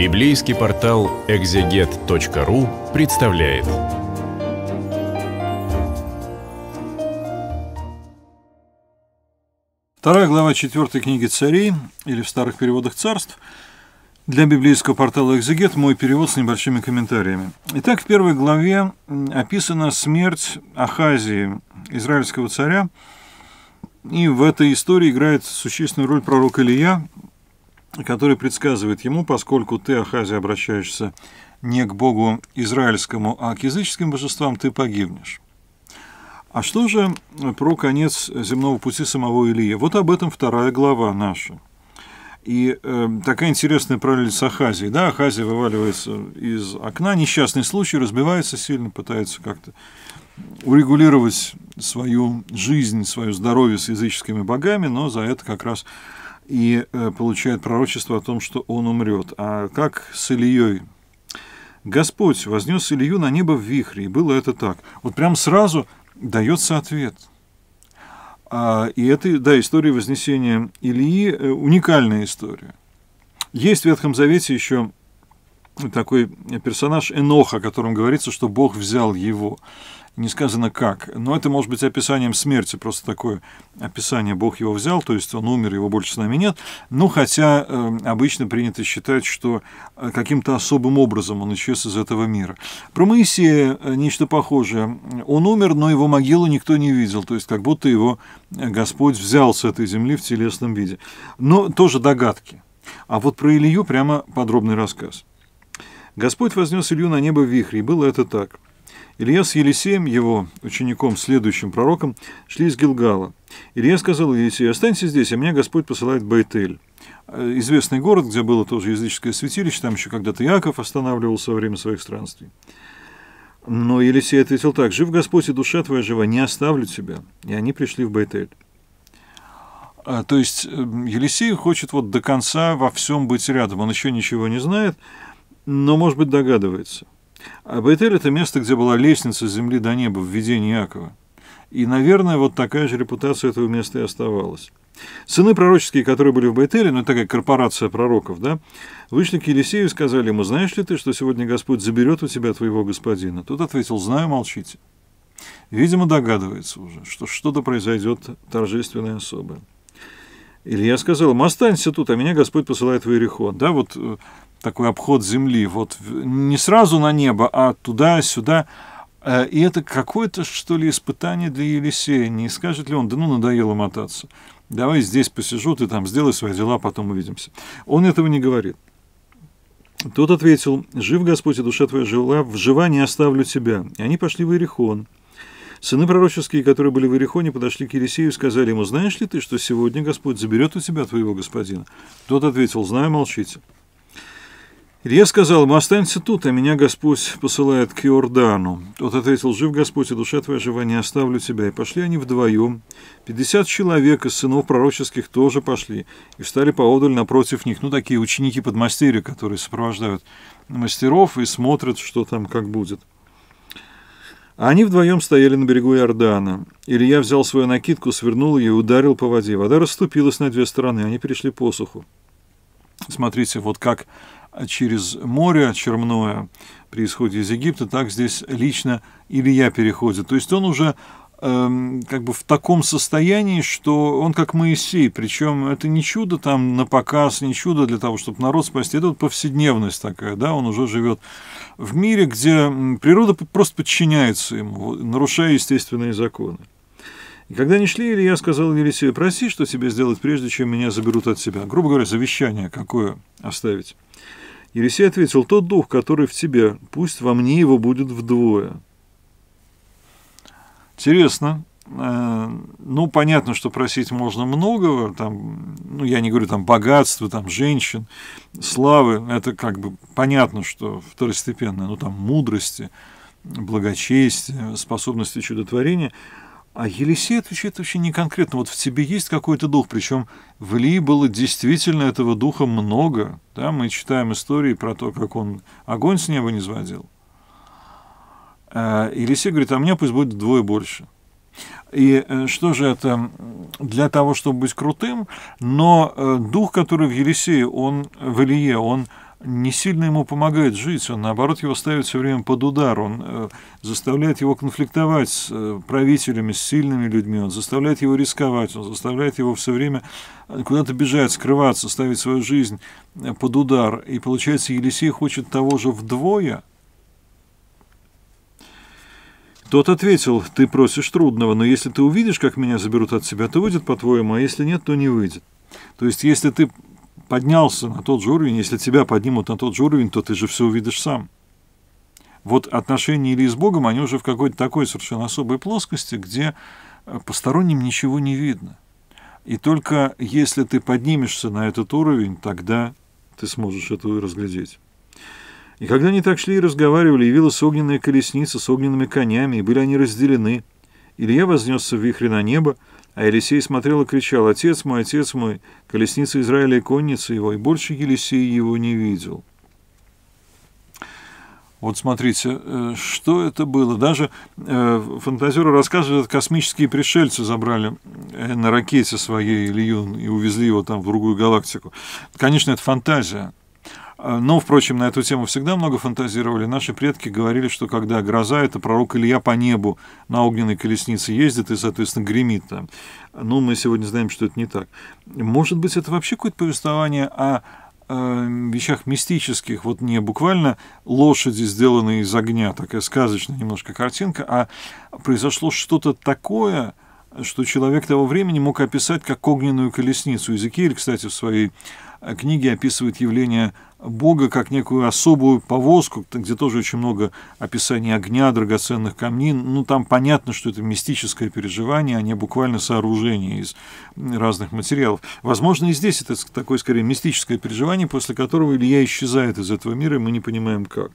Библейский портал экзегет.ру представляет. Вторая глава четвертой книги царей, или в старых переводах царств, для библейского портала «Экзегет» мой перевод с небольшими комментариями. Итак, в первой главе описана смерть Ахазии, израильского царя, и в этой истории играет существенную роль пророк Илья, который предсказывает ему, поскольку ты, Ахази, обращаешься не к богу израильскому, а к языческим божествам, ты погибнешь. А что же про конец земного пути самого Илии? Вот об этом вторая глава наша. И э, такая интересная параллель с Ахазией. Да, Ахазия вываливается из окна, несчастный случай, разбивается сильно, пытается как-то урегулировать свою жизнь, свое здоровье с языческими богами, но за это как раз и э, получает пророчество о том, что он умрет. А как с Ильей? Господь вознес Илью на небо в вихре, и было это так. Вот прям сразу дается ответ. А, и это, да, история вознесения Ильи, э, уникальная история. Есть в Ветхом Завете еще такой персонаж Энох, о котором говорится, что Бог взял его. Не сказано как, но это может быть описанием смерти, просто такое описание Бог его взял, то есть он умер, его больше с нами нет. Ну, хотя э, обычно принято считать, что э, каким-то особым образом он исчез из этого мира. Про Моисея э, нечто похожее. Он умер, но его могилу никто не видел, то есть как будто его э, Господь взял с этой земли в телесном виде. Но тоже догадки. А вот про Илью прямо подробный рассказ. Господь вознес Илью на небо в вихре, и было это так. Илья с Елисеем, его учеником, следующим пророком, шли из Гилгала. Илья сказал Елисею, останься здесь, а меня Господь посылает в Байтель. Э, известный город, где было тоже языческое святилище, там еще когда-то Яков останавливался во время своих странствий. Но Елисей ответил так, «Жив Господь, и душа твоя жива, не оставлю тебя». И они пришли в Бейтель. А, то есть эм, Елисей хочет вот до конца во всем быть рядом. Он еще ничего не знает, но, может быть, догадывается. А Бейтель – это место, где была лестница с земли до неба в видении Иакова. И, наверное, вот такая же репутация этого места и оставалась. Сыны пророческие, которые были в Бейтеле, ну, такая корпорация пророков, да, вышли к Елисею и сказали ему, знаешь ли ты, что сегодня Господь заберет у тебя твоего господина? Тот ответил, знаю, молчите. Видимо, догадывается уже, что что-то произойдет торжественное особое. Илья сказал, останься тут, а меня Господь посылает в Иерихон. Да, вот э, такой обход Земли, вот не сразу на небо, а туда-сюда. Э, и это какое-то, что ли, испытание для Елисея. Не скажет ли он, да ну, надоело мотаться. Давай здесь посижу, ты там сделай свои дела, а потом увидимся. Он этого не говорит. Тот ответил, «Жив Господь, и душа твоя жила, в жива не оставлю тебя». И они пошли в Иерихон. Сыны пророческие, которые были в Иерихоне, подошли к Елисею и сказали ему, «Знаешь ли ты, что сегодня Господь заберет у тебя твоего господина?» Тот ответил, «Знаю, молчите». Илья сказал мы останемся тут, а меня Господь посылает к Иордану. Тот ответил, жив Господь, и душа твоя жива, не оставлю тебя. И пошли они вдвоем. Пятьдесят человек из сынов пророческих тоже пошли и встали поодаль напротив них. Ну, такие ученики подмастерья, которые сопровождают мастеров и смотрят, что там как будет. А они вдвоем стояли на берегу Иордана. Илья взял свою накидку, свернул ее и ударил по воде. Вода расступилась на две стороны, они перешли по суху. Смотрите, вот как а через море черное при исходе из Египта, так здесь лично Илья переходит. То есть он уже эм, как бы в таком состоянии, что он как Моисей, причем это не чудо там на показ, не чудо для того, чтобы народ спасти, это вот повседневность такая, да, он уже живет в мире, где природа просто подчиняется ему, нарушая естественные законы. И когда они шли, Илья сказал Елисею, проси, что тебе сделать, прежде чем меня заберут от себя. Грубо говоря, завещание какое оставить. Елисей ответил, тот дух, который в тебе, пусть во мне его будет вдвое. Интересно. Э, ну, понятно, что просить можно многого, там, ну, я не говорю, там, богатства, там, женщин, славы, это как бы понятно, что второстепенное, ну, там, мудрости, благочестия, способности чудотворения – а Елисей отвечает не конкретно. Вот в тебе есть какой-то дух, причем в Ли было действительно этого духа много. Да, мы читаем истории про то, как он огонь с неба не сводил. А Елисей говорит, а у меня пусть будет двое больше. И э, что же это для того, чтобы быть крутым, но э, дух, который в Елисее, он в Илье, он не сильно ему помогает жить, он, наоборот, его ставит все время под удар, он э, заставляет его конфликтовать с э, правителями, с сильными людьми, он заставляет его рисковать, он заставляет его все время э, куда-то бежать, скрываться, ставить свою жизнь э, под удар. И, получается, Елисей хочет того же вдвое. Тот ответил, ты просишь трудного, но если ты увидишь, как меня заберут от себя, то выйдет, по-твоему, а если нет, то не выйдет. То есть, если ты поднялся на тот же уровень, если тебя поднимут на тот же уровень, то ты же все увидишь сам. Вот отношения Ильи с Богом, они уже в какой-то такой совершенно особой плоскости, где э, посторонним ничего не видно. И только если ты поднимешься на этот уровень, тогда ты сможешь это разглядеть. И когда они так шли и разговаривали, явилась огненная колесница с огненными конями, и были они разделены – Илья вознесся в вихре на небо, а Елисей смотрел и кричал «Отец мой, отец мой!» Колесница Израиля и конница его, и больше Елисей его не видел. Вот смотрите, э, что это было. Даже э, фантазеры рассказывают, что космические пришельцы забрали э, на ракете своей Илью и увезли его там в другую галактику. Конечно, это фантазия. Э, но, впрочем, на эту тему всегда много фантазировали. Наши предки говорили, что когда гроза, это пророк Илья по небу на огненной колеснице ездит и, соответственно, гремит там. Но ну, мы сегодня знаем, что это не так. Может быть, это вообще какое-то повествование о э, вещах мистических, вот не буквально лошади, сделанные из огня, такая сказочная немножко картинка, а произошло что-то такое, что человек того времени мог описать как огненную колесницу. Иезекииль, кстати, в своей э, книге описывает явление Бога как некую особую повозку, где тоже очень много описаний огня, драгоценных камней. Ну, там понятно, что это мистическое переживание, а не буквально сооружение из разных материалов. Возможно, и здесь это такое, скорее, мистическое переживание, после которого Илья исчезает из этого мира, и мы не понимаем, как.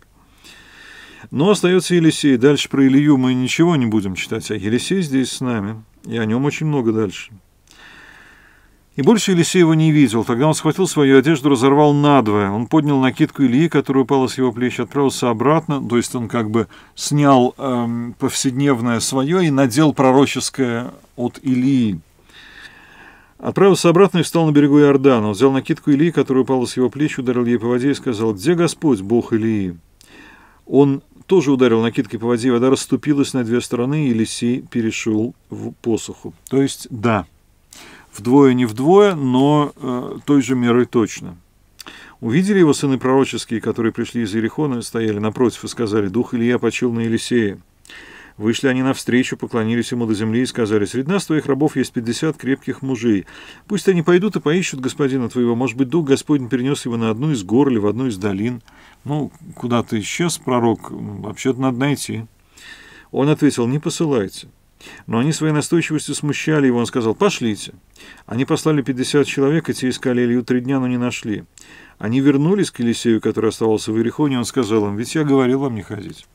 Но остается Елисей. Дальше про Илью мы ничего не будем читать, а Елисей здесь с нами и о нем очень много дальше. И больше его не видел. Тогда он схватил свою одежду, разорвал надвое. Он поднял накидку Ильи, которая упала с его плеч, отправился обратно. То есть он как бы снял эм, повседневное свое и надел пророческое от Илии. Отправился обратно и встал на берегу Иордана. Он взял накидку Илии, которая упала с его плеч, ударил ей по воде и сказал, «Где Господь, Бог Илии? Он тоже ударил накидкой по воде, и вода расступилась на две стороны, и Лисей перешел в посуху. То есть, да, вдвое не вдвое, но э, той же мерой точно. Увидели его сыны пророческие, которые пришли из Иерихона, стояли напротив и сказали, «Дух Илья почил на Елисея». Вышли они навстречу, поклонились ему до земли и сказали, «Среди нас твоих рабов есть пятьдесят крепких мужей. Пусть они пойдут и поищут господина твоего. Может быть, дух Господень перенес его на одну из гор или в одну из долин. Ну, куда ты исчез, пророк, вообще-то надо найти». Он ответил, «Не посылайте». Но они своей настойчивостью смущали его. Он сказал, «Пошлите». Они послали пятьдесят человек, и те искали Илью три дня, но не нашли. Они вернулись к Елисею, который оставался в Иерихоне, он сказал им, «Ведь я говорил вам не ходить».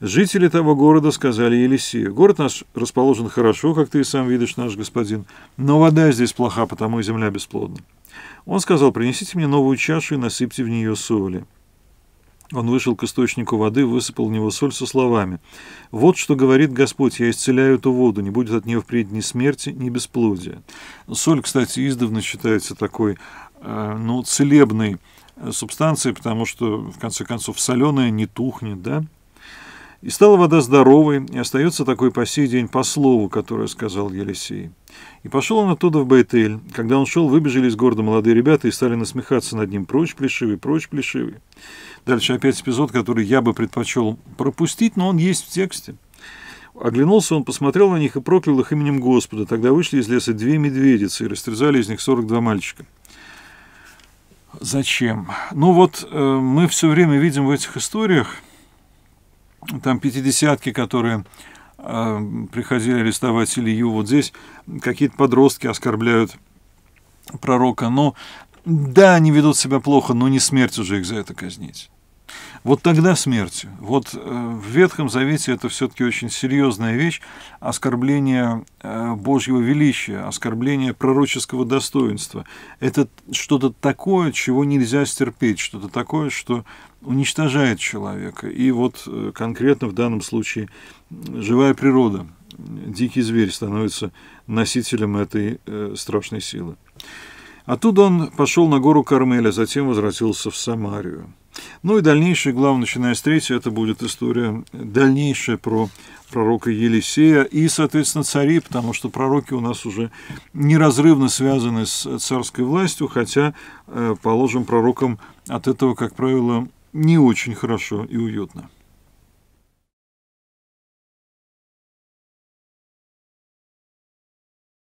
Жители того города сказали Елисею, город наш расположен хорошо, как ты и сам видишь, наш господин, но вода здесь плоха, потому и земля бесплодна. Он сказал, принесите мне новую чашу и насыпьте в нее соли. Он вышел к источнику воды, высыпал в него соль со словами. «Вот что говорит Господь, я исцеляю эту воду, не будет от нее впредь ни смерти, ни бесплодия». Соль, кстати, издавна считается такой, э, ну, целебной э, субстанцией, потому что, в конце концов, соленая не тухнет, да? И стала вода здоровой, и остается такой по сей день по слову, которое сказал Елисей. И пошел он оттуда в Байтель. Когда он шел, выбежали из города молодые ребята и стали насмехаться над ним. Прочь, плешивый, прочь, плешивый. Дальше опять эпизод, который я бы предпочел пропустить, но он есть в тексте. Оглянулся он, посмотрел на них и проклял их именем Господа. Тогда вышли из леса две медведицы и растерзали из них 42 мальчика. Зачем? Ну вот э, мы все время видим в этих историях, там пятидесятки, которые э, приходили арестовать Илью, вот здесь какие-то подростки оскорбляют пророка, но да, они ведут себя плохо, но не смерть уже их за это казнить. Вот тогда смертью. Вот э, в Ветхом Завете это все-таки очень серьезная вещь, оскорбление э, Божьего величия, оскорбление пророческого достоинства. Это что-то такое, чего нельзя стерпеть, что-то такое, что уничтожает человека. И вот э, конкретно в данном случае живая природа, дикий зверь становится носителем этой страшной силы. Оттуда он пошел на гору Кармеля, затем возвратился в Самарию. Ну и дальнейший, главное, начиная с третьей, это будет история дальнейшая про пророка Елисея и, соответственно, цари, потому что пророки у нас уже неразрывно связаны с царской властью, хотя, э, положим, пророкам от этого, как правило, не очень хорошо и уютно.